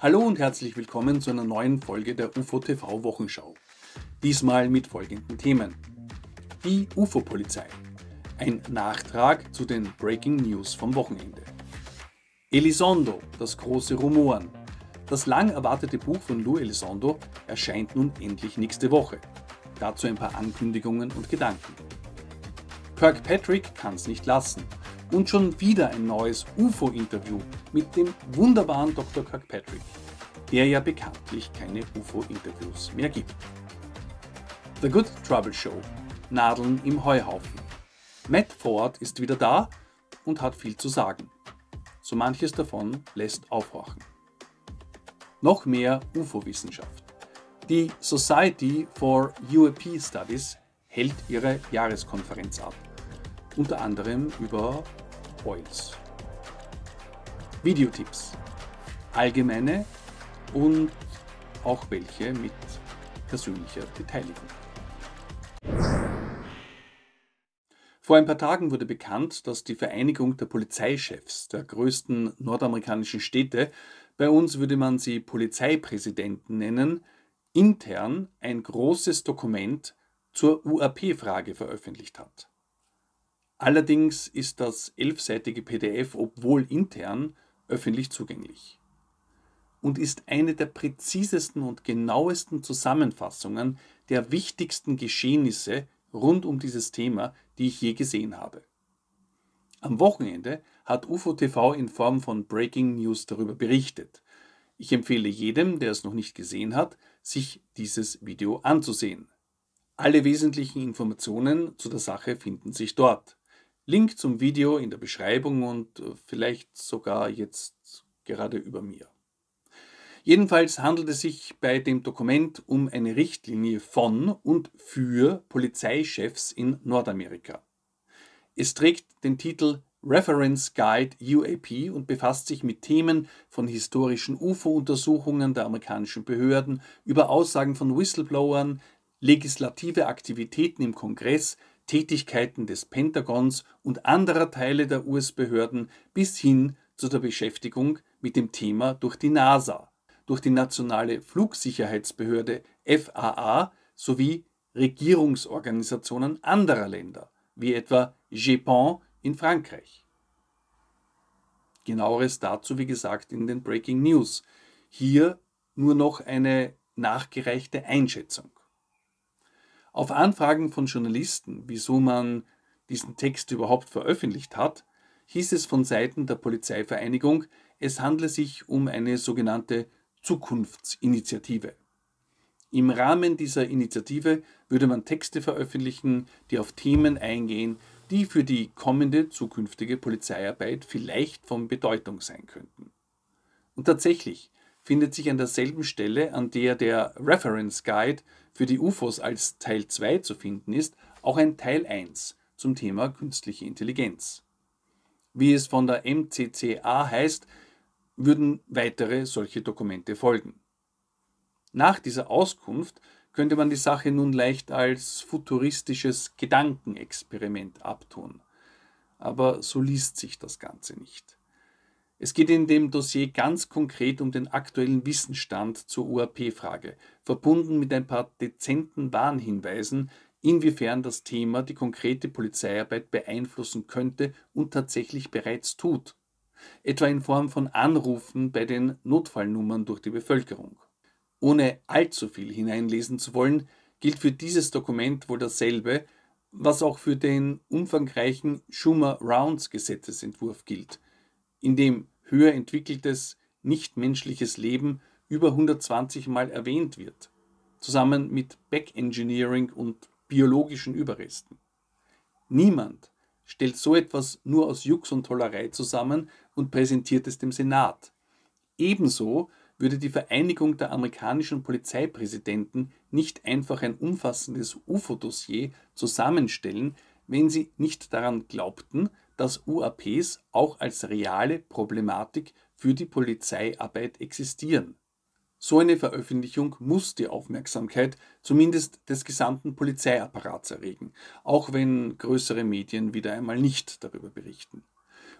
Hallo und herzlich willkommen zu einer neuen Folge der UFO TV Wochenschau. Diesmal mit folgenden Themen. Die UFO-Polizei. Ein Nachtrag zu den Breaking News vom Wochenende. Elizondo, das große Rumoren. Das lang erwartete Buch von Lou Elizondo erscheint nun endlich nächste Woche. Dazu ein paar Ankündigungen und Gedanken. Kirkpatrick kann's nicht lassen und schon wieder ein neues UFO-Interview mit dem wunderbaren Dr. Kirkpatrick, der ja bekanntlich keine UFO-Interviews mehr gibt. The Good Trouble Show. Nadeln im Heuhaufen. Matt Ford ist wieder da und hat viel zu sagen. So manches davon lässt aufhorchen. Noch mehr UFO-Wissenschaft. Die Society for UAP Studies hält ihre Jahreskonferenz ab unter anderem über Oils. Videotipps, allgemeine und auch welche mit persönlicher Beteiligung. Vor ein paar Tagen wurde bekannt, dass die Vereinigung der Polizeichefs der größten nordamerikanischen Städte, bei uns würde man sie Polizeipräsidenten nennen, intern ein großes Dokument zur UAP-Frage veröffentlicht hat. Allerdings ist das elfseitige PDF, obwohl intern, öffentlich zugänglich und ist eine der präzisesten und genauesten Zusammenfassungen der wichtigsten Geschehnisse rund um dieses Thema, die ich je gesehen habe. Am Wochenende hat UFO TV in Form von Breaking News darüber berichtet. Ich empfehle jedem, der es noch nicht gesehen hat, sich dieses Video anzusehen. Alle wesentlichen Informationen zu der Sache finden sich dort. Link zum Video in der Beschreibung und äh, vielleicht sogar jetzt gerade über mir. Jedenfalls handelt es sich bei dem Dokument um eine Richtlinie von und für Polizeichefs in Nordamerika. Es trägt den Titel Reference Guide UAP und befasst sich mit Themen von historischen UFO-Untersuchungen der amerikanischen Behörden über Aussagen von Whistleblowern, legislative Aktivitäten im Kongress, Tätigkeiten des Pentagons und anderer Teile der US-Behörden bis hin zu der Beschäftigung mit dem Thema durch die NASA, durch die Nationale Flugsicherheitsbehörde FAA sowie Regierungsorganisationen anderer Länder, wie etwa GEPAN in Frankreich. Genaueres dazu, wie gesagt, in den Breaking News. Hier nur noch eine nachgereichte Einschätzung. Auf Anfragen von Journalisten, wieso man diesen Text überhaupt veröffentlicht hat, hieß es von Seiten der Polizeivereinigung, es handle sich um eine sogenannte Zukunftsinitiative. Im Rahmen dieser Initiative würde man Texte veröffentlichen, die auf Themen eingehen, die für die kommende zukünftige Polizeiarbeit vielleicht von Bedeutung sein könnten. Und tatsächlich findet sich an derselben Stelle, an der der Reference Guide für die UFOs als Teil 2 zu finden ist, auch ein Teil 1 zum Thema künstliche Intelligenz. Wie es von der MCCA heißt, würden weitere solche Dokumente folgen. Nach dieser Auskunft könnte man die Sache nun leicht als futuristisches Gedankenexperiment abtun. Aber so liest sich das Ganze nicht. Es geht in dem Dossier ganz konkret um den aktuellen Wissensstand zur uap frage verbunden mit ein paar dezenten Warnhinweisen, inwiefern das Thema die konkrete Polizeiarbeit beeinflussen könnte und tatsächlich bereits tut, etwa in Form von Anrufen bei den Notfallnummern durch die Bevölkerung. Ohne allzu viel hineinlesen zu wollen, gilt für dieses Dokument wohl dasselbe, was auch für den umfangreichen Schumer-Rounds-Gesetzesentwurf gilt – in dem höher entwickeltes nichtmenschliches Leben über 120 Mal erwähnt wird, zusammen mit Backengineering und biologischen Überresten. Niemand stellt so etwas nur aus Jux und Tollerei zusammen und präsentiert es dem Senat. Ebenso würde die Vereinigung der amerikanischen Polizeipräsidenten nicht einfach ein umfassendes UFO-Dossier zusammenstellen, wenn sie nicht daran glaubten, dass UAPs auch als reale Problematik für die Polizeiarbeit existieren. So eine Veröffentlichung muss die Aufmerksamkeit zumindest des gesamten Polizeiapparats erregen, auch wenn größere Medien wieder einmal nicht darüber berichten.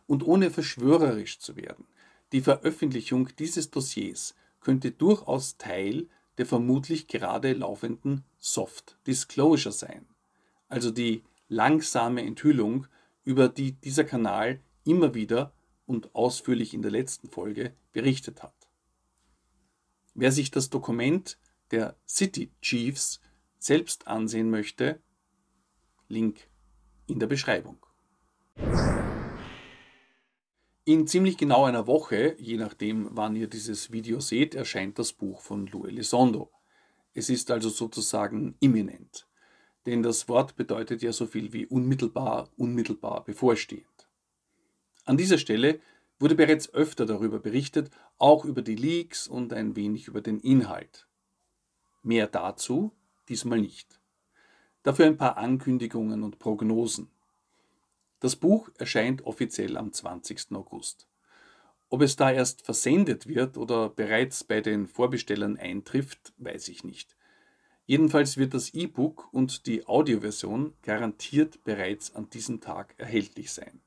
Und ohne verschwörerisch zu werden, die Veröffentlichung dieses Dossiers könnte durchaus Teil der vermutlich gerade laufenden Soft Disclosure sein, also die langsame Enthüllung über die dieser Kanal immer wieder und ausführlich in der letzten Folge berichtet hat. Wer sich das Dokument der City Chiefs selbst ansehen möchte, Link in der Beschreibung. In ziemlich genau einer Woche, je nachdem wann ihr dieses Video seht, erscheint das Buch von Lou Elizondo. Es ist also sozusagen imminent. Denn das Wort bedeutet ja so viel wie unmittelbar, unmittelbar bevorstehend. An dieser Stelle wurde bereits öfter darüber berichtet, auch über die Leaks und ein wenig über den Inhalt. Mehr dazu diesmal nicht. Dafür ein paar Ankündigungen und Prognosen. Das Buch erscheint offiziell am 20. August. Ob es da erst versendet wird oder bereits bei den Vorbestellern eintrifft, weiß ich nicht. Jedenfalls wird das E-Book und die Audioversion garantiert bereits an diesem Tag erhältlich sein.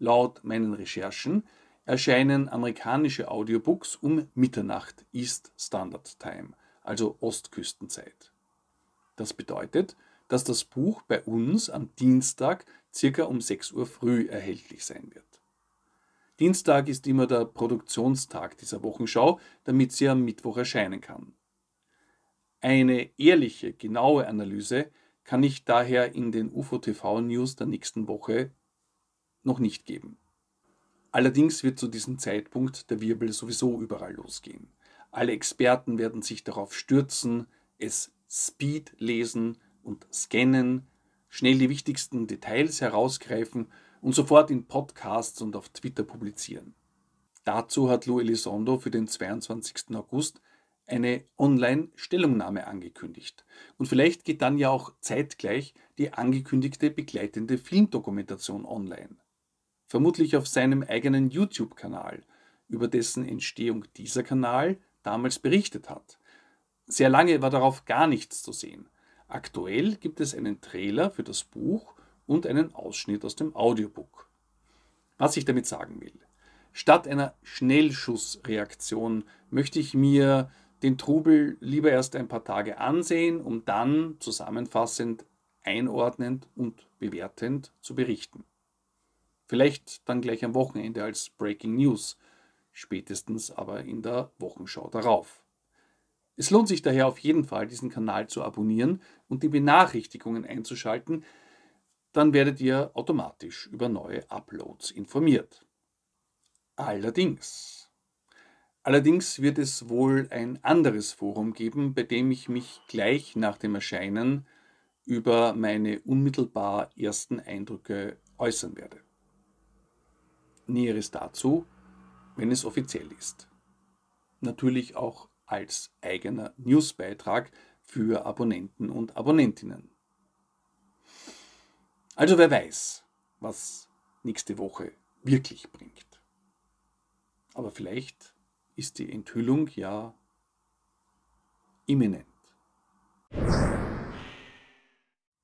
Laut meinen Recherchen erscheinen amerikanische Audiobooks um Mitternacht East Standard Time, also Ostküstenzeit. Das bedeutet, dass das Buch bei uns am Dienstag circa um 6 Uhr früh erhältlich sein wird. Dienstag ist immer der Produktionstag dieser Wochenschau, damit sie am Mittwoch erscheinen kann. Eine ehrliche, genaue Analyse kann ich daher in den UFO-TV News der nächsten Woche noch nicht geben. Allerdings wird zu diesem Zeitpunkt der Wirbel sowieso überall losgehen. Alle Experten werden sich darauf stürzen, es Speed lesen und scannen, schnell die wichtigsten Details herausgreifen und sofort in Podcasts und auf Twitter publizieren. Dazu hat Lou Elizondo für den 22. August eine Online-Stellungnahme angekündigt. Und vielleicht geht dann ja auch zeitgleich die angekündigte begleitende Filmdokumentation online. Vermutlich auf seinem eigenen YouTube-Kanal, über dessen Entstehung dieser Kanal damals berichtet hat. Sehr lange war darauf gar nichts zu sehen. Aktuell gibt es einen Trailer für das Buch und einen Ausschnitt aus dem Audiobook. Was ich damit sagen will. Statt einer Schnellschussreaktion möchte ich mir den Trubel lieber erst ein paar Tage ansehen, um dann zusammenfassend, einordnend und bewertend zu berichten. Vielleicht dann gleich am Wochenende als Breaking News, spätestens aber in der Wochenschau darauf. Es lohnt sich daher auf jeden Fall, diesen Kanal zu abonnieren und die Benachrichtigungen einzuschalten, dann werdet ihr automatisch über neue Uploads informiert. Allerdings, Allerdings wird es wohl ein anderes Forum geben, bei dem ich mich gleich nach dem Erscheinen über meine unmittelbar ersten Eindrücke äußern werde. Näheres dazu, wenn es offiziell ist. Natürlich auch als eigener Newsbeitrag für Abonnenten und Abonnentinnen. Also wer weiß, was nächste Woche wirklich bringt. Aber vielleicht ist die Enthüllung ja imminent.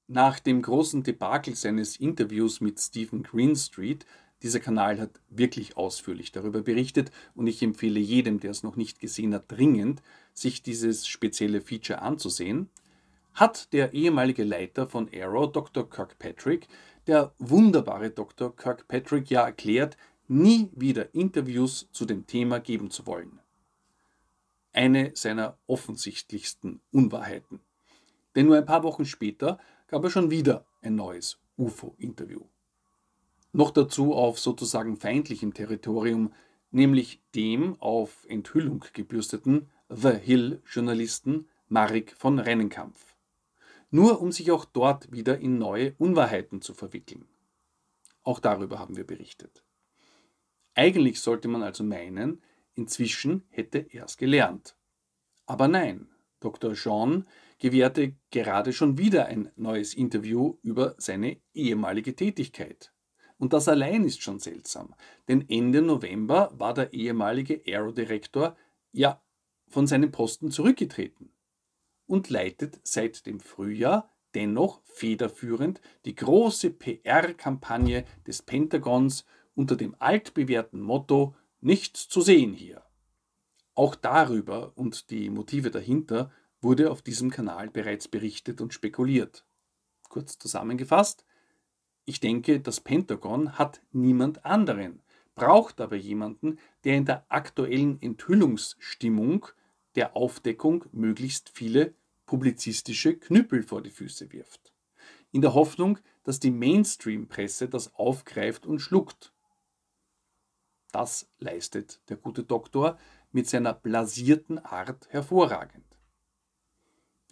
Nach dem großen Debakel seines Interviews mit Stephen Greenstreet, dieser Kanal hat wirklich ausführlich darüber berichtet und ich empfehle jedem, der es noch nicht gesehen hat, dringend, sich dieses spezielle Feature anzusehen, hat der ehemalige Leiter von Arrow, Dr. Kirkpatrick, der wunderbare Dr. Kirkpatrick, ja erklärt, nie wieder Interviews zu dem Thema geben zu wollen. Eine seiner offensichtlichsten Unwahrheiten. Denn nur ein paar Wochen später gab er schon wieder ein neues UFO-Interview. Noch dazu auf sozusagen feindlichem Territorium, nämlich dem auf Enthüllung gebürsteten The Hill-Journalisten Marik von Rennenkampf. Nur um sich auch dort wieder in neue Unwahrheiten zu verwickeln. Auch darüber haben wir berichtet. Eigentlich sollte man also meinen, inzwischen hätte er es gelernt. Aber nein, Dr. Jean gewährte gerade schon wieder ein neues Interview über seine ehemalige Tätigkeit. Und das allein ist schon seltsam, denn Ende November war der ehemalige Aero-Direktor ja von seinem Posten zurückgetreten und leitet seit dem Frühjahr dennoch federführend die große PR-Kampagne des Pentagons unter dem altbewährten Motto Nichts zu sehen hier. Auch darüber und die Motive dahinter wurde auf diesem Kanal bereits berichtet und spekuliert. Kurz zusammengefasst, ich denke, das Pentagon hat niemand anderen, braucht aber jemanden, der in der aktuellen Enthüllungsstimmung der Aufdeckung möglichst viele publizistische Knüppel vor die Füße wirft. In der Hoffnung, dass die Mainstream-Presse das aufgreift und schluckt. Das leistet der gute Doktor mit seiner blasierten Art hervorragend.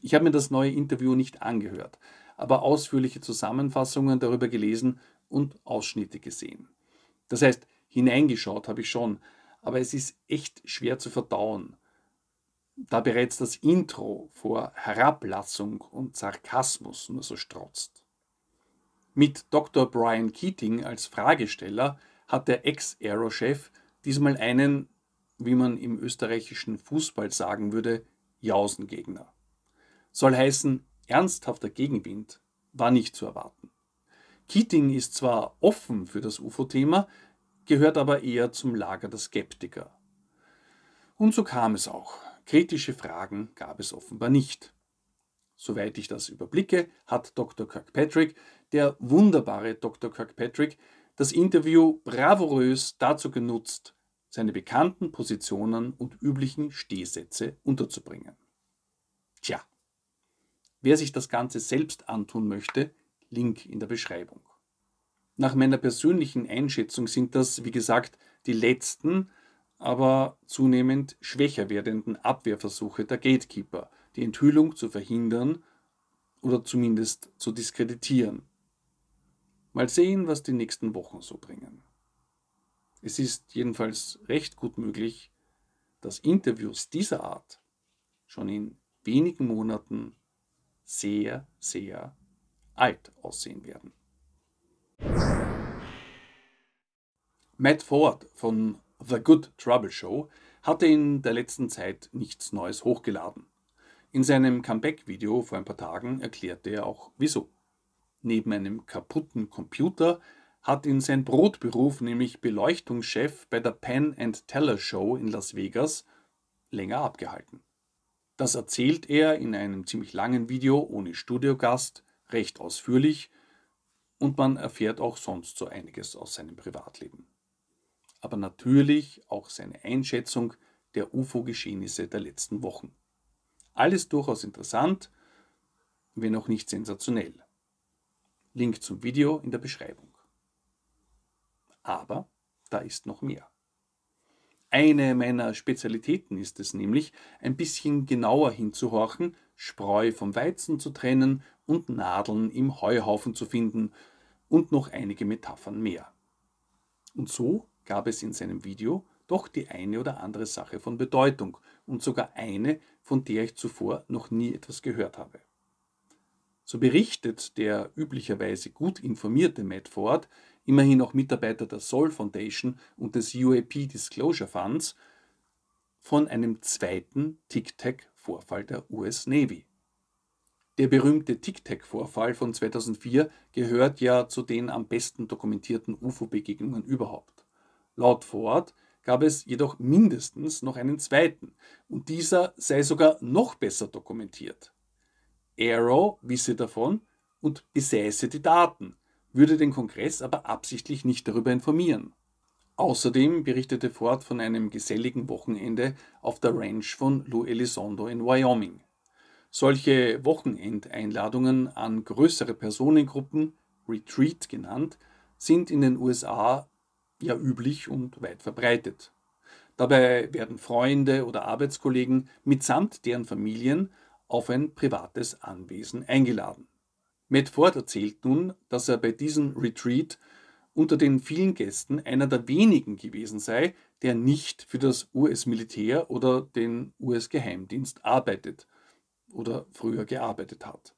Ich habe mir das neue Interview nicht angehört, aber ausführliche Zusammenfassungen darüber gelesen und Ausschnitte gesehen. Das heißt, hineingeschaut habe ich schon, aber es ist echt schwer zu verdauen, da bereits das Intro vor Herablassung und Sarkasmus nur so strotzt. Mit Dr. Brian Keating als Fragesteller hat der Ex-Aero-Chef diesmal einen, wie man im österreichischen Fußball sagen würde, Jausengegner. Soll heißen, ernsthafter Gegenwind war nicht zu erwarten. Keating ist zwar offen für das UFO-Thema, gehört aber eher zum Lager der Skeptiker. Und so kam es auch. Kritische Fragen gab es offenbar nicht. Soweit ich das überblicke, hat Dr. Kirkpatrick, der wunderbare Dr. Kirkpatrick, das Interview bravourös dazu genutzt, seine bekannten Positionen und üblichen Stehsätze unterzubringen. Tja, wer sich das Ganze selbst antun möchte, Link in der Beschreibung. Nach meiner persönlichen Einschätzung sind das, wie gesagt, die letzten, aber zunehmend schwächer werdenden Abwehrversuche der Gatekeeper, die Enthüllung zu verhindern oder zumindest zu diskreditieren. Mal sehen, was die nächsten Wochen so bringen. Es ist jedenfalls recht gut möglich, dass Interviews dieser Art schon in wenigen Monaten sehr, sehr alt aussehen werden. Matt Ford von The Good Trouble Show hatte in der letzten Zeit nichts Neues hochgeladen. In seinem Comeback-Video vor ein paar Tagen erklärte er auch wieso. Neben einem kaputten Computer hat ihn sein Brotberuf, nämlich Beleuchtungschef bei der Penn and Teller Show in Las Vegas, länger abgehalten. Das erzählt er in einem ziemlich langen Video ohne Studiogast recht ausführlich und man erfährt auch sonst so einiges aus seinem Privatleben. Aber natürlich auch seine Einschätzung der UFO-Geschehnisse der letzten Wochen. Alles durchaus interessant, wenn auch nicht sensationell. Link zum Video in der Beschreibung. Aber da ist noch mehr. Eine meiner Spezialitäten ist es nämlich, ein bisschen genauer hinzuhorchen, Spreu vom Weizen zu trennen und Nadeln im Heuhaufen zu finden und noch einige Metaphern mehr. Und so gab es in seinem Video doch die eine oder andere Sache von Bedeutung und sogar eine, von der ich zuvor noch nie etwas gehört habe. So berichtet der üblicherweise gut informierte Matt Ford, immerhin auch Mitarbeiter der Sol Foundation und des UAP Disclosure Funds, von einem zweiten Tic-Tac-Vorfall der US Navy. Der berühmte Tic-Tac-Vorfall von 2004 gehört ja zu den am besten dokumentierten UFO-Begegnungen überhaupt. Laut Ford gab es jedoch mindestens noch einen zweiten und dieser sei sogar noch besser dokumentiert. Arrow wisse davon und besäße die Daten, würde den Kongress aber absichtlich nicht darüber informieren. Außerdem berichtete Ford von einem geselligen Wochenende auf der Ranch von Lou Elizondo in Wyoming. Solche Wochenendeinladungen an größere Personengruppen, Retreat genannt, sind in den USA ja üblich und weit verbreitet. Dabei werden Freunde oder Arbeitskollegen mitsamt deren Familien auf ein privates Anwesen eingeladen. Medford erzählt nun, dass er bei diesem Retreat unter den vielen Gästen einer der wenigen gewesen sei, der nicht für das US-Militär oder den US-Geheimdienst arbeitet oder früher gearbeitet hat.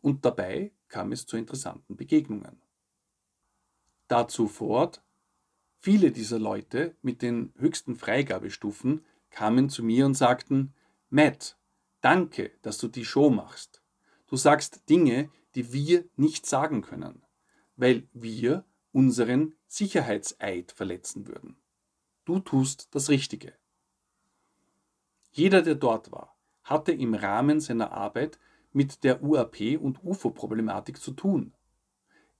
Und dabei kam es zu interessanten Begegnungen. Dazu Ford, viele dieser Leute mit den höchsten Freigabestufen kamen zu mir und sagten, Matt, danke, dass du die Show machst. Du sagst Dinge, die wir nicht sagen können, weil wir unseren Sicherheitseid verletzen würden. Du tust das Richtige. Jeder, der dort war, hatte im Rahmen seiner Arbeit mit der UAP und UFO-Problematik zu tun.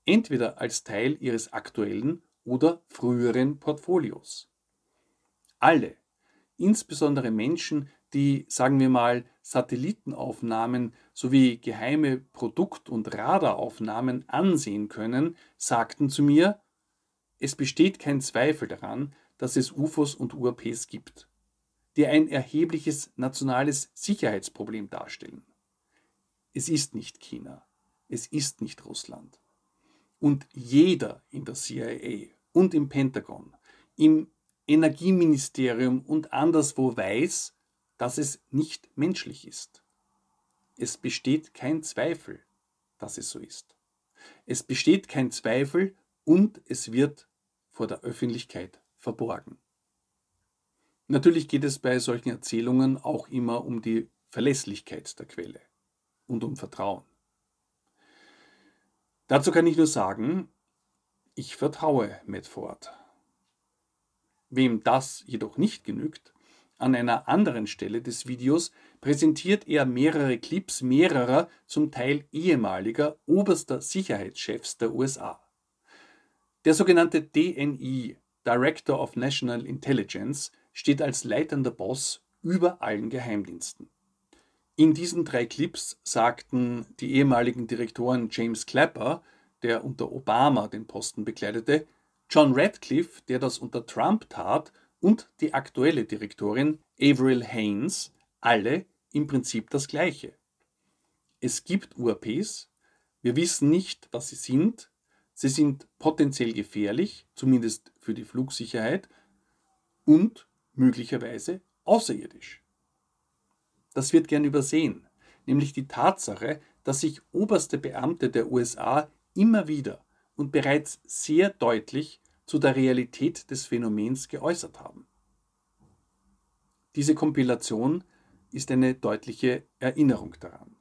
Entweder als Teil ihres aktuellen oder früheren Portfolios. Alle, insbesondere Menschen, die, sagen wir mal, Satellitenaufnahmen sowie geheime Produkt- und Radaraufnahmen ansehen können, sagten zu mir, es besteht kein Zweifel daran, dass es UFOs und UAPs gibt, die ein erhebliches nationales Sicherheitsproblem darstellen. Es ist nicht China, es ist nicht Russland. Und jeder in der CIA und im Pentagon, im Energieministerium und anderswo weiß, dass es nicht menschlich ist. Es besteht kein Zweifel, dass es so ist. Es besteht kein Zweifel und es wird vor der Öffentlichkeit verborgen. Natürlich geht es bei solchen Erzählungen auch immer um die Verlässlichkeit der Quelle und um Vertrauen. Dazu kann ich nur sagen, ich vertraue Medford. Wem das jedoch nicht genügt, an einer anderen Stelle des Videos präsentiert er mehrere Clips mehrerer, zum Teil ehemaliger, oberster Sicherheitschefs der USA. Der sogenannte DNI, Director of National Intelligence, steht als leitender Boss über allen Geheimdiensten. In diesen drei Clips sagten die ehemaligen Direktoren James Clapper, der unter Obama den Posten bekleidete, John Radcliffe, der das unter Trump tat, und die aktuelle Direktorin Avril Haines alle im Prinzip das Gleiche. Es gibt UAPs, wir wissen nicht, was sie sind, sie sind potenziell gefährlich, zumindest für die Flugsicherheit und möglicherweise außerirdisch. Das wird gern übersehen, nämlich die Tatsache, dass sich oberste Beamte der USA immer wieder und bereits sehr deutlich zu der Realität des Phänomens geäußert haben. Diese Kompilation ist eine deutliche Erinnerung daran.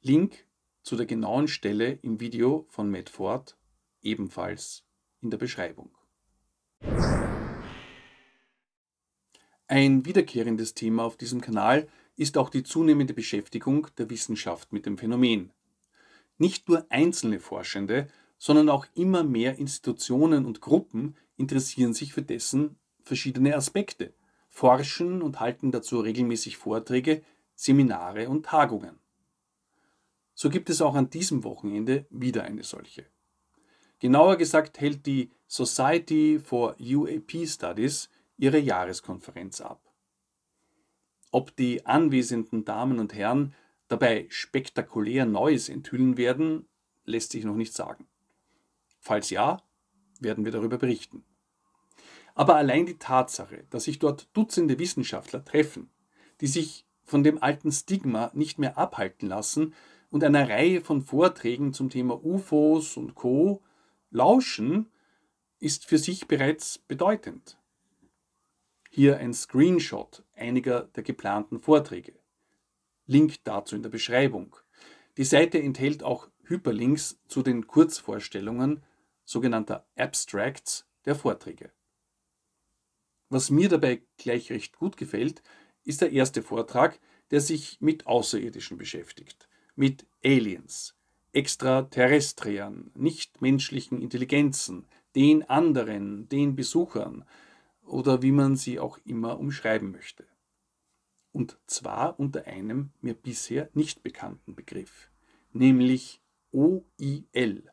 Link zu der genauen Stelle im Video von Matt Ford ebenfalls in der Beschreibung. Ein wiederkehrendes Thema auf diesem Kanal ist auch die zunehmende Beschäftigung der Wissenschaft mit dem Phänomen. Nicht nur einzelne Forschende, sondern auch immer mehr Institutionen und Gruppen interessieren sich für dessen verschiedene Aspekte, forschen und halten dazu regelmäßig Vorträge, Seminare und Tagungen. So gibt es auch an diesem Wochenende wieder eine solche. Genauer gesagt hält die Society for UAP Studies ihre Jahreskonferenz ab. Ob die anwesenden Damen und Herren dabei spektakulär Neues enthüllen werden, lässt sich noch nicht sagen. Falls ja, werden wir darüber berichten. Aber allein die Tatsache, dass sich dort Dutzende Wissenschaftler treffen, die sich von dem alten Stigma nicht mehr abhalten lassen und einer Reihe von Vorträgen zum Thema UFOs und Co lauschen, ist für sich bereits bedeutend. Hier ein Screenshot einiger der geplanten Vorträge. Link dazu in der Beschreibung. Die Seite enthält auch Hyperlinks zu den Kurzvorstellungen sogenannter Abstracts der Vorträge. Was mir dabei gleich recht gut gefällt, ist der erste Vortrag, der sich mit Außerirdischen beschäftigt, mit Aliens, Extraterrestriern, nichtmenschlichen Intelligenzen, den anderen, den Besuchern oder wie man sie auch immer umschreiben möchte. Und zwar unter einem mir bisher nicht bekannten Begriff, nämlich OIL,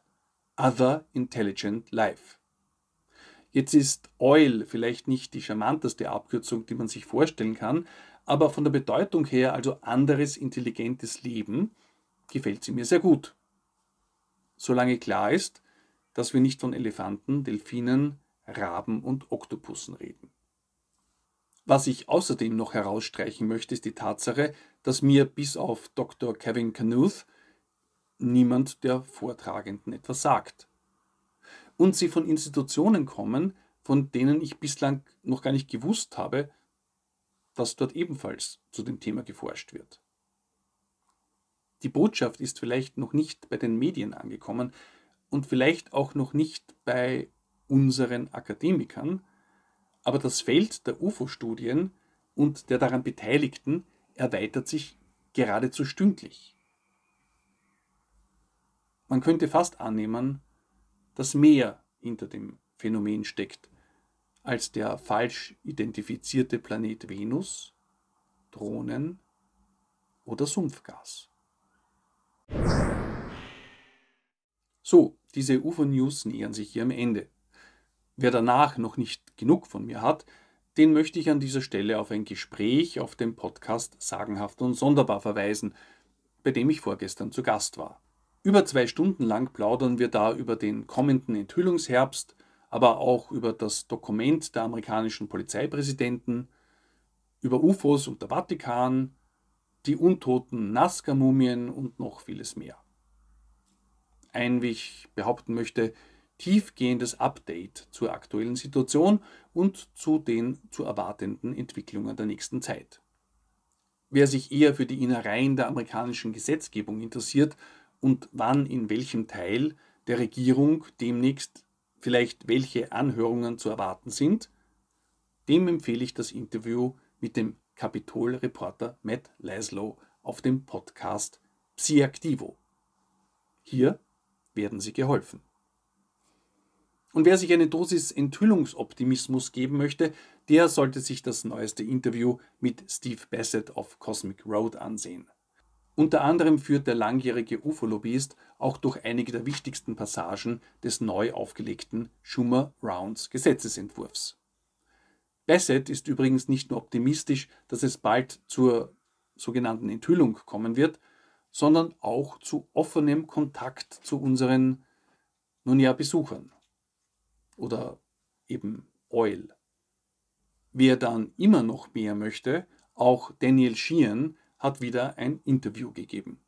Other Intelligent Life. Jetzt ist OIL vielleicht nicht die charmanteste Abkürzung, die man sich vorstellen kann, aber von der Bedeutung her, also anderes intelligentes Leben, gefällt sie mir sehr gut. Solange klar ist, dass wir nicht von Elefanten, Delfinen, Raben und Oktopussen reden. Was ich außerdem noch herausstreichen möchte, ist die Tatsache, dass mir bis auf Dr. Kevin Knuth niemand der Vortragenden etwas sagt. Und sie von Institutionen kommen, von denen ich bislang noch gar nicht gewusst habe, dass dort ebenfalls zu dem Thema geforscht wird. Die Botschaft ist vielleicht noch nicht bei den Medien angekommen und vielleicht auch noch nicht bei unseren Akademikern, aber das Feld der UFO-Studien und der daran Beteiligten erweitert sich geradezu stündlich. Man könnte fast annehmen, dass mehr hinter dem Phänomen steckt als der falsch identifizierte Planet Venus, Drohnen oder Sumpfgas. So, diese UFO-News nähern sich ihrem Ende. Wer danach noch nicht genug von mir hat, den möchte ich an dieser Stelle auf ein Gespräch auf dem Podcast Sagenhaft und Sonderbar verweisen, bei dem ich vorgestern zu Gast war. Über zwei Stunden lang plaudern wir da über den kommenden Enthüllungsherbst, aber auch über das Dokument der amerikanischen Polizeipräsidenten, über UFOs und der Vatikan, die untoten Nazca-Mumien und noch vieles mehr. Ein, wie ich behaupten möchte, tiefgehendes Update zur aktuellen Situation und zu den zu erwartenden Entwicklungen der nächsten Zeit. Wer sich eher für die Innereien der amerikanischen Gesetzgebung interessiert, und wann in welchem Teil der Regierung demnächst vielleicht welche Anhörungen zu erwarten sind, dem empfehle ich das Interview mit dem Kapitol-Reporter Matt Laszlo auf dem Podcast Psiactivo. Hier werden Sie geholfen. Und wer sich eine Dosis Enthüllungsoptimismus geben möchte, der sollte sich das neueste Interview mit Steve Bassett auf Cosmic Road ansehen. Unter anderem führt der langjährige UFO-Lobbyist auch durch einige der wichtigsten Passagen des neu aufgelegten Schumer-Rounds-Gesetzesentwurfs. Bassett ist übrigens nicht nur optimistisch, dass es bald zur sogenannten Enthüllung kommen wird, sondern auch zu offenem Kontakt zu unseren, nun ja, Besuchern oder eben Oil. Wer dann immer noch mehr möchte, auch Daniel Sheehan, hat wieder ein Interview gegeben.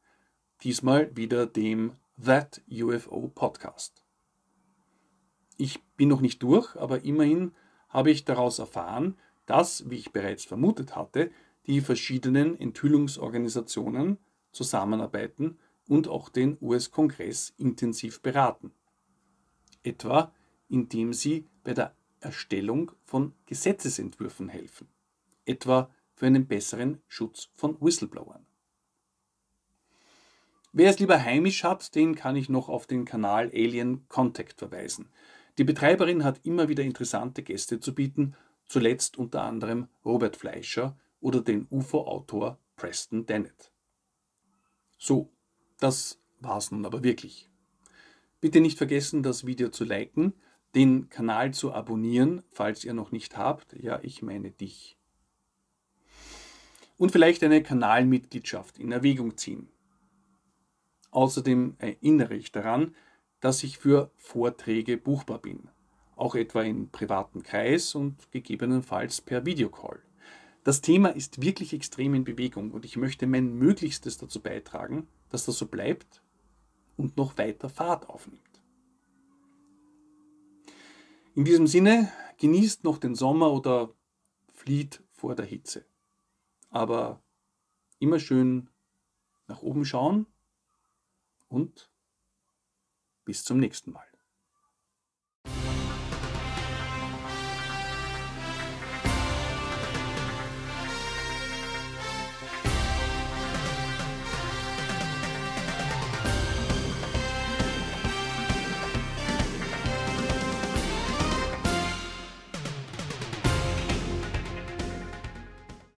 Diesmal wieder dem That UFO Podcast. Ich bin noch nicht durch, aber immerhin habe ich daraus erfahren, dass, wie ich bereits vermutet hatte, die verschiedenen Enthüllungsorganisationen zusammenarbeiten und auch den US-Kongress intensiv beraten. Etwa indem sie bei der Erstellung von Gesetzesentwürfen helfen, etwa für einen besseren Schutz von Whistleblowern. Wer es lieber heimisch hat, den kann ich noch auf den Kanal Alien Contact verweisen. Die Betreiberin hat immer wieder interessante Gäste zu bieten, zuletzt unter anderem Robert Fleischer oder den UFO-Autor Preston Dennett. So, das war's nun aber wirklich. Bitte nicht vergessen, das Video zu liken, den Kanal zu abonnieren, falls ihr noch nicht habt. Ja, ich meine dich und vielleicht eine Kanalmitgliedschaft in Erwägung ziehen. Außerdem erinnere ich daran, dass ich für Vorträge buchbar bin, auch etwa im privaten Kreis und gegebenenfalls per Videocall. Das Thema ist wirklich extrem in Bewegung und ich möchte mein Möglichstes dazu beitragen, dass das so bleibt und noch weiter Fahrt aufnimmt. In diesem Sinne, genießt noch den Sommer oder flieht vor der Hitze. Aber immer schön nach oben schauen und bis zum nächsten Mal.